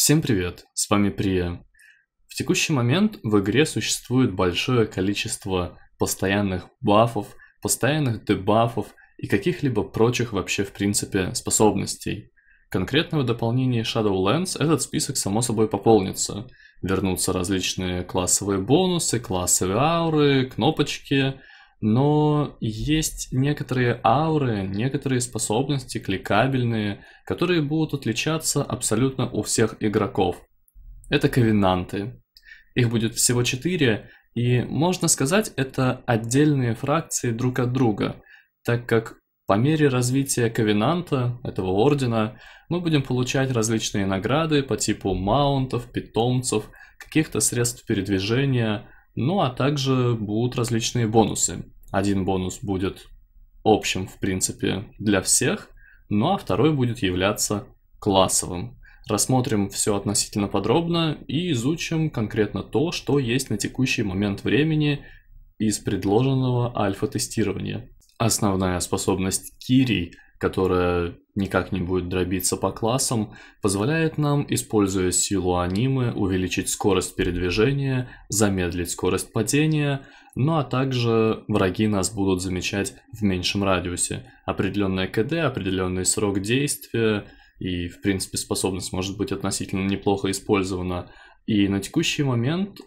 Всем привет, с вами Прия. В текущий момент в игре существует большое количество постоянных бафов, постоянных дебафов и каких-либо прочих вообще в принципе способностей. Конкретно в дополнении Shadowlands этот список само собой пополнится. Вернутся различные классовые бонусы, классовые ауры, кнопочки – но есть некоторые ауры, некоторые способности кликабельные, которые будут отличаться абсолютно у всех игроков. Это ковенанты. Их будет всего 4, и можно сказать, это отдельные фракции друг от друга, так как по мере развития Ковенанта, этого ордена, мы будем получать различные награды по типу маунтов, питомцев, каких-то средств передвижения, ну а также будут различные бонусы. Один бонус будет общим, в принципе, для всех, ну а второй будет являться классовым. Рассмотрим все относительно подробно и изучим конкретно то, что есть на текущий момент времени из предложенного альфа-тестирования. Основная способность Кирий – которая никак не будет дробиться по классам, позволяет нам, используя силу анимы, увеличить скорость передвижения, замедлить скорость падения, ну а также враги нас будут замечать в меньшем радиусе. Определенное КД, определенный срок действия и, в принципе, способность может быть относительно неплохо использована. И на текущий момент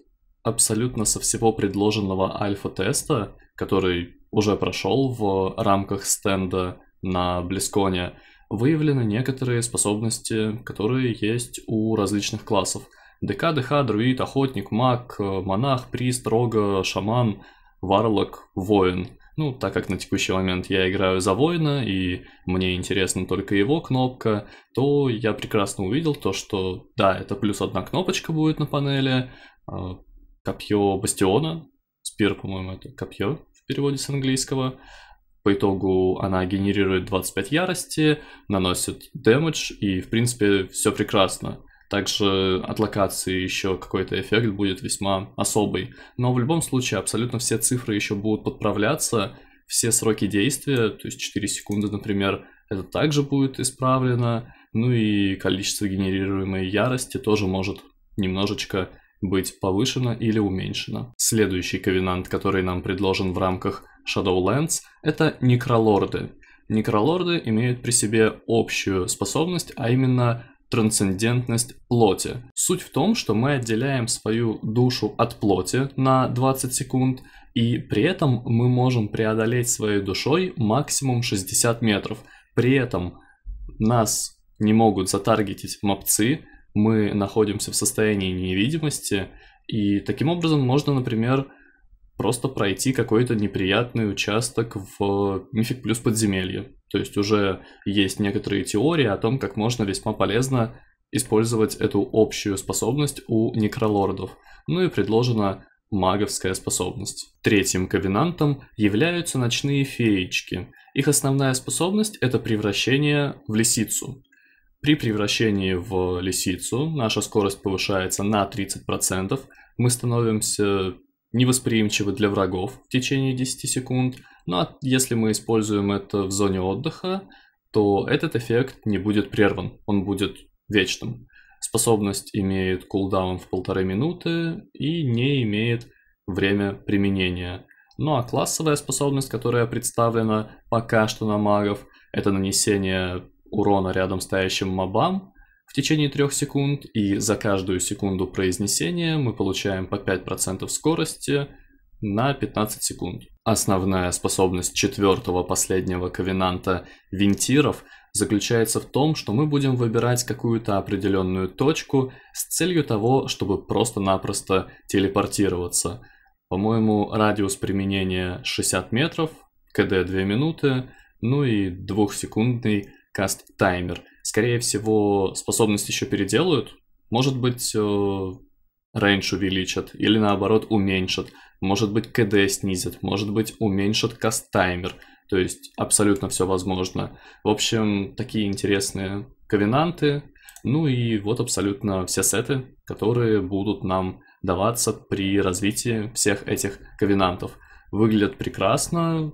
абсолютно со всего предложенного альфа-теста, который уже прошел в рамках стенда на Близконе, выявлены некоторые способности, которые есть у различных классов. ДК, ДХ, друид, охотник, маг, э, монах, прист, рога, шаман, варлок, воин. Ну, так как на текущий момент я играю за воина, и мне интересна только его кнопка, то я прекрасно увидел то, что да, это плюс одна кнопочка будет на панели, э, копье бастиона, спир, по-моему, это копье в переводе с английского, по итогу она генерирует 25 ярости, наносит дэмэдж, и в принципе все прекрасно. Также от локации еще какой-то эффект будет весьма особый. Но в любом случае абсолютно все цифры еще будут подправляться, все сроки действия, то есть 4 секунды, например, это также будет исправлено. Ну и количество генерируемой ярости тоже может немножечко быть повышено или уменьшено. Следующий ковенант, который нам предложен в рамках Shadowlands — это некролорды. Некролорды имеют при себе общую способность, а именно трансцендентность плоти. Суть в том, что мы отделяем свою душу от плоти на 20 секунд, и при этом мы можем преодолеть своей душой максимум 60 метров. При этом нас не могут затаргетить мопцы, мы находимся в состоянии невидимости, и таким образом можно, например, просто пройти какой-то неприятный участок в э, мифик плюс подземелье. То есть уже есть некоторые теории о том, как можно весьма полезно использовать эту общую способность у некролордов. Ну и предложена маговская способность. Третьим ковенантом являются ночные феечки. Их основная способность – это превращение в лисицу. При превращении в лисицу наша скорость повышается на 30%, мы становимся невосприимчивы для врагов в течение 10 секунд. Ну а если мы используем это в зоне отдыха, то этот эффект не будет прерван, он будет вечным. Способность имеет кулдаун в полторы минуты и не имеет время применения. Ну а классовая способность, которая представлена пока что на магов, это нанесение урона рядом стоящим мобам, в течение 3 секунд, и за каждую секунду произнесения мы получаем по 5% скорости на 15 секунд. Основная способность четвертого последнего ковенанта винтиров заключается в том, что мы будем выбирать какую-то определенную точку с целью того, чтобы просто-напросто телепортироваться. По-моему, радиус применения 60 метров, КД 2 минуты, ну и двухсекундный каст-таймер – Скорее всего, способность еще переделают. Может быть, рейндж э, увеличат или наоборот уменьшат. Может быть, КД снизят, может быть, уменьшат касттаймер, То есть абсолютно все возможно. В общем, такие интересные ковенанты. Ну и вот абсолютно все сеты, которые будут нам даваться при развитии всех этих ковенантов. Выглядят прекрасно,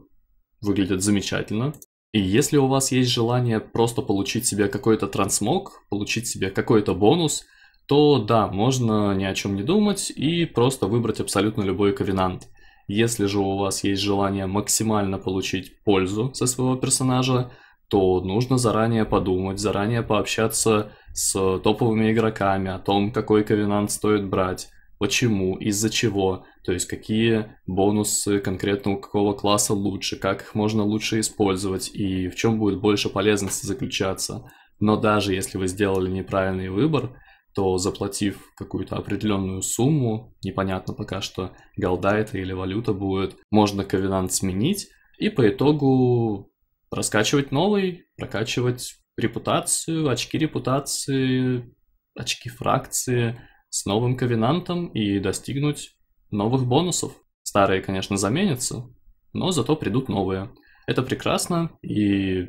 выглядят замечательно. И если у вас есть желание просто получить себе какой-то трансмог, получить себе какой-то бонус, то да, можно ни о чем не думать и просто выбрать абсолютно любой ковенант. Если же у вас есть желание максимально получить пользу со своего персонажа, то нужно заранее подумать, заранее пообщаться с топовыми игроками о том, какой ковенант стоит брать, почему, из-за чего, то есть какие бонусы конкретно у какого класса лучше, как их можно лучше использовать и в чем будет больше полезности заключаться. Но даже если вы сделали неправильный выбор, то заплатив какую-то определенную сумму, непонятно пока что, голда это или валюта будет, можно ковенант сменить и по итогу раскачивать новый, прокачивать репутацию, очки репутации, очки фракции, с новым ковенантом и достигнуть новых бонусов. Старые, конечно, заменятся, но зато придут новые. Это прекрасно, и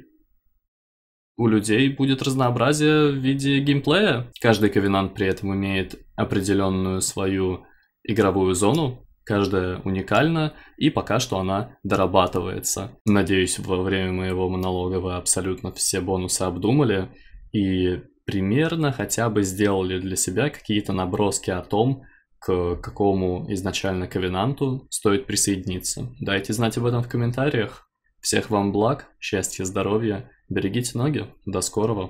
у людей будет разнообразие в виде геймплея. Каждый ковенант при этом имеет определенную свою игровую зону, каждая уникальна, и пока что она дорабатывается. Надеюсь, во время моего монолога вы абсолютно все бонусы обдумали, и примерно хотя бы сделали для себя какие-то наброски о том, к какому изначально ковенанту стоит присоединиться. Дайте знать об этом в комментариях. Всех вам благ, счастья, здоровья, берегите ноги, до скорого.